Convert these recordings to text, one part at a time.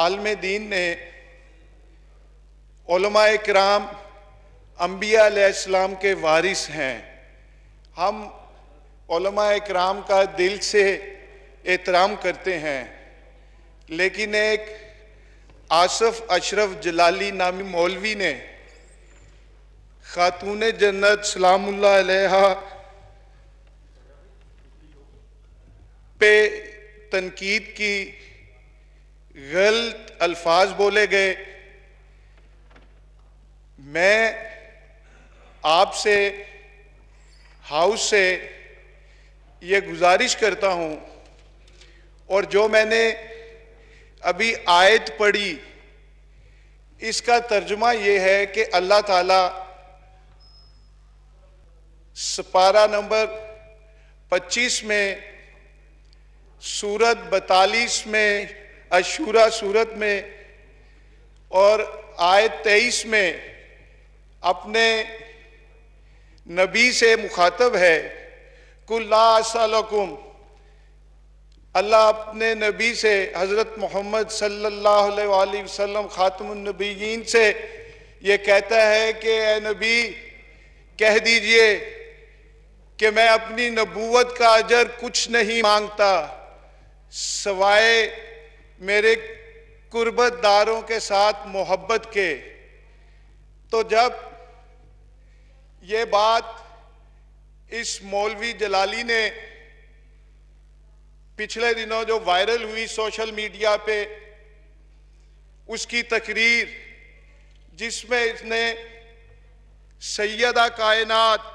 आलम दीन ने कराम अम्बियालाम के वारिस हैं हम कराम का दिल से एहतराम करते हैं लेकिन एक आसफ अशरफ जलाली नामी मौलवी ने खातून जन्नत सलामुल्ला पे तनकीद की गलत अल्फाज बोले गए मैं आपसे हाउस से ये गुजारिश करता हूँ और जो मैंने अभी आयत पढ़ी इसका तर्जुमा ये है कि अल्लाह ताला सपारा नंबर 25 में सूरत 42 में अशूरा सूरत में और आय तेईस में अपने नबी से मुखातब है कुल्लाकुम अल्लाह अपने नबी से हज़रत मोहम्मद सल्ला वसम ख़ातमनबीन से ये कहता है कि ए नबी कह दीजिए कि मैं अपनी नबूवत का अजर कुछ नहीं मांगता सवाए मेरे कुर्बतदारों के साथ मोहब्बत के तो जब ये बात इस मौलवी जलाली ने पिछले दिनों जो वायरल हुई सोशल मीडिया पे उसकी तकरीर जिसमें इसने सैदा कायनात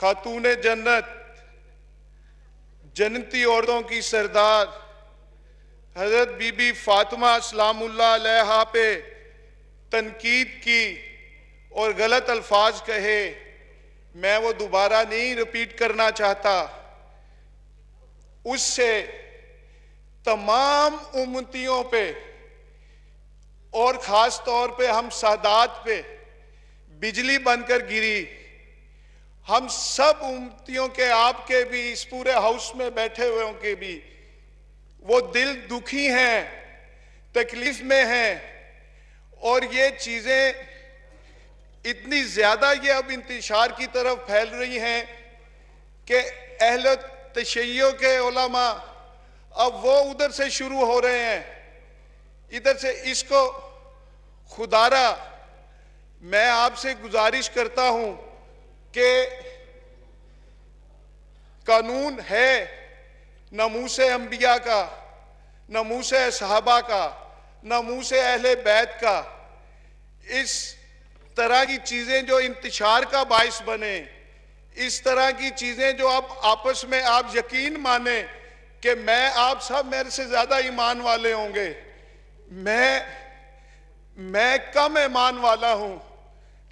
खातून जन्नत जनती औरतों की सरदार हजरत बीबी फातिमा सलामुल्ला पे तनकीद की और गलत अल्फाज कहे मैं वो दोबारा नहीं रिपीट करना चाहता उससे तमाम उम्मतियों पे और ख़ास तौर पे हम सादात पे बिजली बनकर गिरी हम सब उमतियों के आपके भी इस पूरे हाउस में बैठे हुए के भी वो दिल दुखी हैं तकलीफ में हैं और ये चीज़ें इतनी ज़्यादा ये अब इंतशार की तरफ फैल रही हैं कि अहल तशैयों के ओलामा अब वो उधर से शुरू हो रहे हैं इधर से इसको खुदारा मैं आपसे गुजारिश करता हूँ कि कानून है नमूस अम्बिया का नमूस सहाबा का नमूस अहल बैत का इस तरह की चीज़ें जो इंतशार का बायस बने इस तरह की चीज़ें जो आप आपस में आप यकीन माने कि मैं आप सब मेरे से ज़्यादा ईमान वाले होंगे मैं मैं कम ईमान वाला हूँ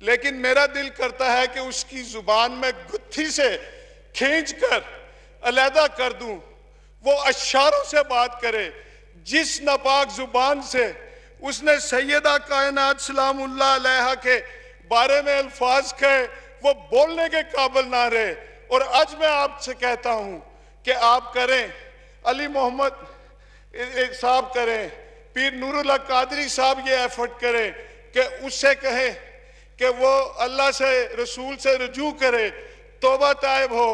लेकिन मेरा दिल करता है कि उसकी जुबान में गुत्थी से खींच कर अलहदा कर दूं वो अशारों से बात करे जिस नापाक जुबान से उसने सैदा कायनात सलाम के बारे में अल्फाज कहे वो बोलने के काबिल ना रहे और आज मैं आपसे कहता हूं कि आप करें अली मोहम्मद साहब करें पीर नूरुल्ला कादरी साहब ये एफर्ट करें कि उससे कहें कि वो अल्लाह से रसूल से रजू करे तोबा तायब हो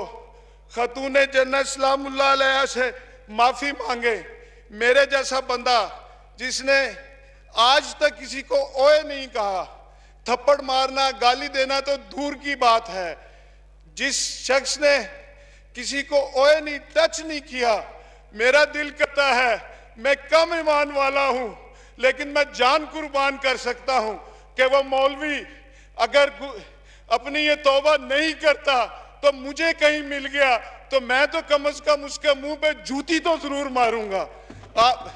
खतून जन्नत सलाम्ला से माफ़ी मांगे मेरे जैसा बंदा जिसने आज तक किसी को ओए नहीं कहा थप्पड़ मारना गाली देना तो दूर की बात है जिस शख्स ने किसी को ओए नहीं टच नहीं किया मेरा दिल कहता है मैं कम ईमान वाला हूँ लेकिन मैं जान कुर्बान कर सकता हूँ कि वो मौलवी अगर अपनी ये तोबा नहीं करता तो मुझे कहीं मिल गया तो मैं तो कम अज कम उसके मुंह पे जूती तो जरूर मारूंगा आप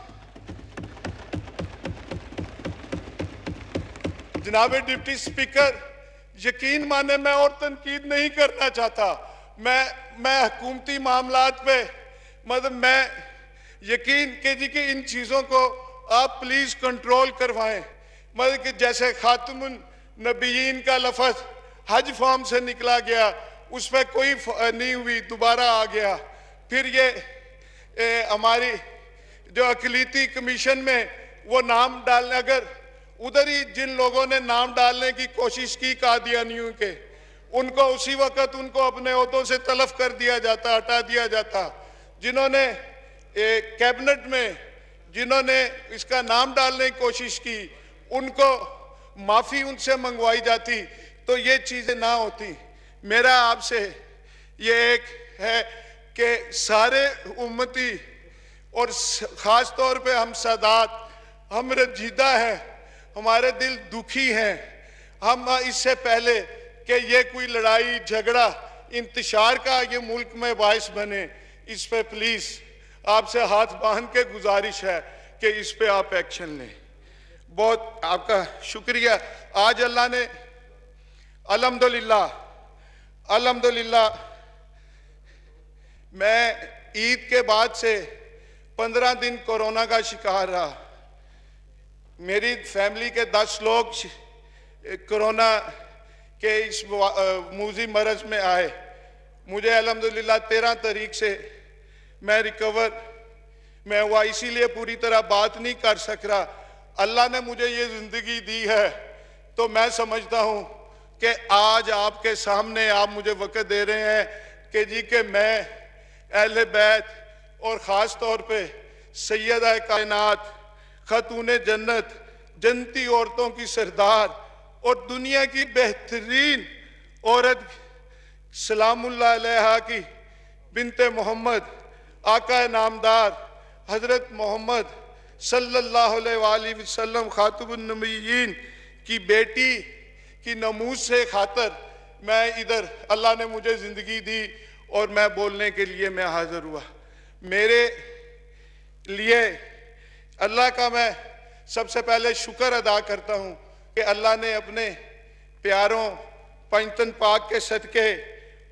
जनाब डिप्टी स्पीकर यकीन माने मैं और तनकीद नहीं करना चाहता मैं मैं हकूमती मामला पे मतलब मैं यकीन के जी कि इन चीज़ों को आप प्लीज़ कंट्रोल करवाएं मतलब कि जैसे खातुन नबीन का लफज हज फॉर्म से निकला गया उस पर कोई नहीं हुई दोबारा आ गया फिर ये ए, हमारी जो अकलीती कमीशन में वो नाम डालने अगर उधर ही जिन लोगों ने नाम डालने की कोशिश की कादियानियों के उनको उसी वक्त उनको अपने अहदों से तलफ कर दिया जाता हटा दिया जाता जिन्होंने कैबिनेट में जिन्होंने इसका नाम डालने की कोशिश की उनको माफ़ी उनसे मंगवाई जाती तो ये चीज़ें ना होती मेरा आपसे ये एक है कि सारे उम्मती और ख़ास तौर पे हम सादात हम रंजीदा हैं हमारे दिल दुखी हैं हम इससे पहले कि ये कोई लड़ाई झगड़ा इंतशार का ये मुल्क में बायस बने इस पर प्लीज़ आपसे हाथ बांध के गुजारिश है कि इस पर आप एक्शन लें बहुत आपका शुक्रिया आज अल्लाह ने अलहमदुल्ला अलहमदुल्ला मैं ईद के बाद से पंद्रह दिन कोरोना का शिकार रहा मेरी फैमिली के दस लोग कोरोना के इस मूजी मरज में आए मुझे अलहमदिल्ला तेरह तारीख से मैं रिकवर मैं हुआ इसीलिए पूरी तरह बात नहीं कर सक रहा अल्लाह ने मुझे ये ज़िंदगी दी है तो मैं समझता हूँ कि आज आपके सामने आप मुझे वक़्त दे रहे हैं कि जी के मैं अहल बैत और ख़ास तौर पर सैद कायन खतून जन्नत जनती औरतों की सरदार और दुनिया की बेहतरीन औरत सलामुल्ला की बिनते मोहम्मद आका नामदार हज़रत मोहम्मद सल्लल्लाहु अलैहि वसल्लम की बेटी की नमूज से खातर मैं इधर अल्लाह ने मुझे ज़िंदगी दी और मैं बोलने के लिए मैं हाज़िर हुआ मेरे लिए अल्लाह का मैं सबसे पहले शुक्र अदा करता हूँ कि अल्लाह ने अपने प्यारों पंचतन पाक के सदक़े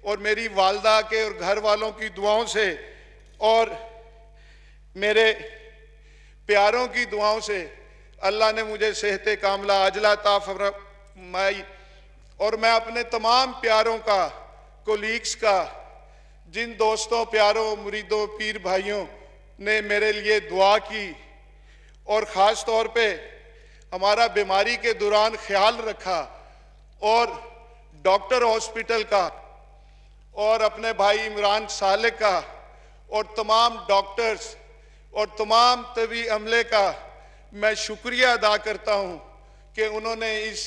और मेरी वालदा के और घर वालों की दुआओं से और मेरे प्यारों की दुआओं से अल्लाह ने मुझे सेहत कामला अजला माई और मैं अपने तमाम प्यारों का कोलीग्स का जिन दोस्तों प्यारों मुरीदों पीर भाइयों ने मेरे लिए दुआ की और ख़ास तौर पे हमारा बीमारी के दौरान ख्याल रखा और डॉक्टर हॉस्पिटल का और अपने भाई इमरान साले का और तमाम डॉक्टर्स और तमाम तबी अमले का मैं शुक्रिया अदा करता हूँ कि उन्होंने इस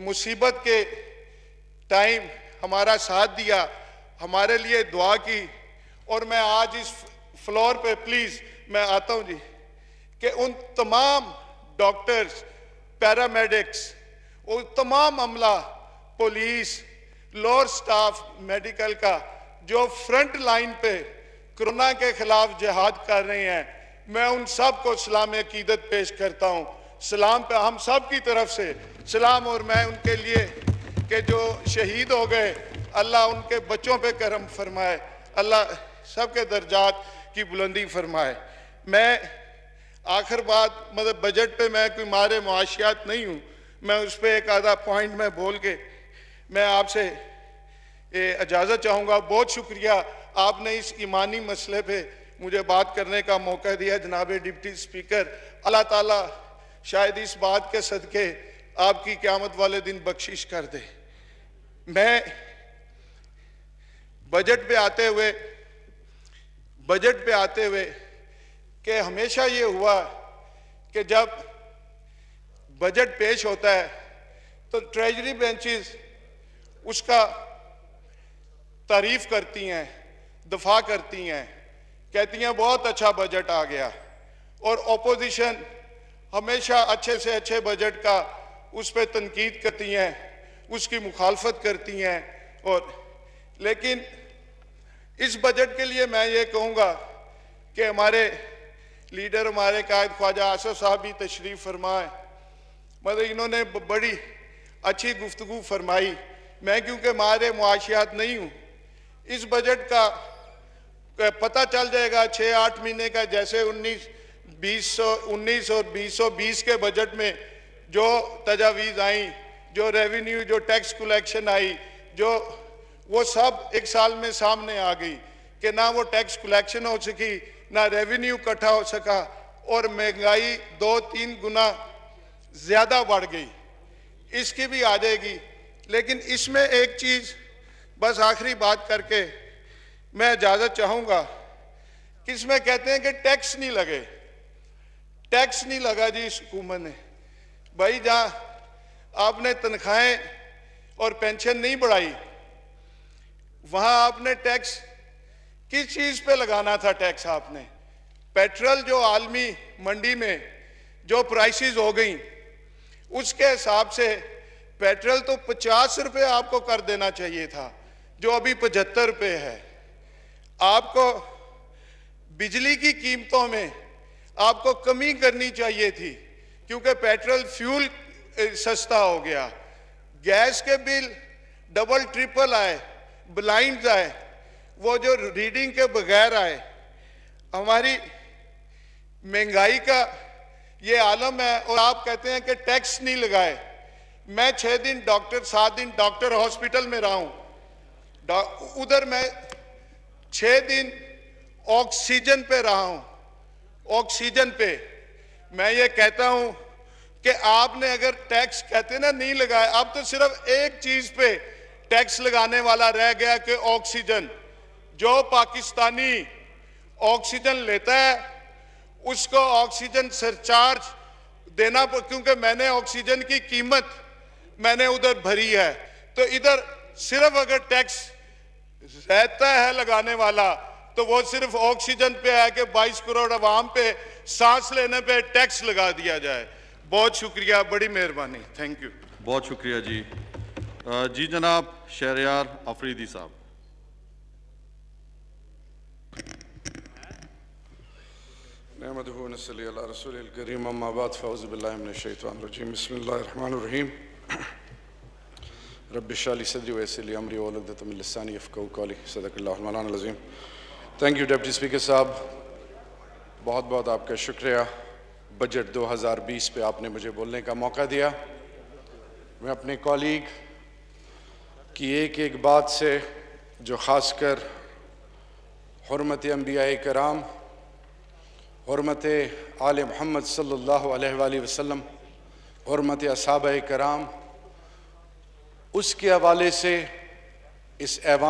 मुसीबत के टाइम हमारा साथ दिया हमारे लिए दुआ की और मैं आज इस फ्लोर पे प्लीज़ मैं आता हूँ जी कि उन तमाम डॉक्टर्स पैरामेडिक्स और तमाम अमला पुलिस लोअर स्टाफ मेडिकल का जो फ्रंट लाइन पे कोरोना के खिलाफ जिहाद कर रहे हैं मैं उन सब को सलाम अकीदत पेश करता हूँ सलाम पे हम सब की तरफ से सलाम और मैं उनके लिए के जो शहीद हो गए अल्लाह उनके बच्चों पे करम फरमाए अल्लाह सबके दर्जात की बुलंदी फरमाए मैं आखिर बात मतलब बजट पे मैं कोई मारे मुआशियात नहीं हूँ मैं उस पर एक आधा पॉइंट में बोल के मैं आपसे इजाज़त चाहूँगा बहुत शुक्रिया आपने इस ईमानी मसले पे मुझे बात करने का मौका दिया जनाब डिप्टी स्पीकर अल्लाह ताला शायद इस बात के सदक़े आपकी क्यामत वाले दिन बख्शिश कर दे मैं बजट पे आते हुए बजट पे आते हुए कि हमेशा ये हुआ कि जब बजट पेश होता है तो ट्रेजरी बेंचेस उसका तारीफ करती हैं दफा करती हैं कहती हैं बहुत अच्छा बजट आ गया और अपोजिशन हमेशा अच्छे से अच्छे बजट का उस पर तनकीद करती हैं उसकी मुखालफत करती हैं और लेकिन इस बजट के लिए मैं ये कहूँगा कि हमारे लीडर हमारे कायद ख्वाजा आसफ साहब भी तशरीफ़ फरमाएँ मतलब इन्होंने बड़ी अच्छी गुफ्तु फरमाई मैं क्योंकि हमारे मुआशियात नहीं हूँ इस बजट का पता चल जाएगा छः आठ महीने का जैसे उन्नीस बीस सौ उन्नीस और बीस सौ बीस के बजट में जो तजावीज़ आई जो रेवेन्यू जो टैक्स कलेक्शन आई जो वो सब एक साल में सामने आ गई कि ना वो टैक्स कलेक्शन हो सकी ना रेवेन्यू इकट्ठा हो सका और महंगाई दो तीन गुना ज़्यादा बढ़ गई इसकी भी आ जाएगी लेकिन इसमें एक चीज़ बस आखिरी बात करके मैं इजाजत चाहूंगा कि इसमें कहते हैं कि टैक्स नहीं लगे टैक्स नहीं लगा जी इस हुकूमत ने भाई जहाँ आपने तनख्वाहें और पेंशन नहीं बढ़ाई वहाँ आपने टैक्स किस चीज़ पे लगाना था टैक्स आपने पेट्रोल जो आलमी मंडी में जो प्राइसेस हो गई उसके हिसाब से पेट्रोल तो पचास रुपये आपको कर देना चाहिए था जो अभी पचहत्तर रुपये है आपको बिजली की कीमतों में आपको कमी करनी चाहिए थी क्योंकि पेट्रोल फ्यूल सस्ता हो गया गैस के बिल डबल ट्रिपल आए ब्लाइंड आए वो जो रीडिंग के बगैर आए हमारी महंगाई का ये आलम है और आप कहते हैं कि टैक्स नहीं लगाए मैं छः दिन डॉक्टर सात दिन डॉक्टर हॉस्पिटल में रहा हूँ उधर मैं छः दिन ऑक्सीजन पे रहा हूं ऑक्सीजन पे मैं ये कहता हूं कि आपने अगर टैक्स कहते ना नहीं लगाए अब तो सिर्फ एक चीज पे टैक्स लगाने वाला रह गया कि ऑक्सीजन जो पाकिस्तानी ऑक्सीजन लेता है उसको ऑक्सीजन सरचार्ज देना क्योंकि मैंने ऑक्सीजन की कीमत मैंने उधर भरी है तो इधर सिर्फ अगर टैक्स रहता है लगाने वाला तो वो सिर्फ ऑक्सीजन पे है कि 22 करोड़ आवाम पे सांस लेने पे टैक्स लगा दिया जाए बहुत शुक्रिया बड़ी मेहरबानी थैंक यू बहुत शुक्रिया जी जी जनाब शहरियार अफरीदी साहब नहमद सली रसोल करीम अम्माबाद फ़ौज़बिल्लाशतवान रजीम बसमीम رب اشرح لي صدري ويسر لي امري واحلل عقدة من لساني يفقهوا قولي صدق الله العلي العظيم थैंक यू डिप्टी स्पीकर साहब बहुत बहुत आपका शुक्रिया बजट 2020 पे आपने मुझे बोलने का मौका दिया मैं अपने कॉलीग की एक एक बात से जो ख़ासकर हरमत अम्बिया कराम हरमत आल महमद सल्ला वसलम हरमत असाब कराम उसके हवाले से इस एवान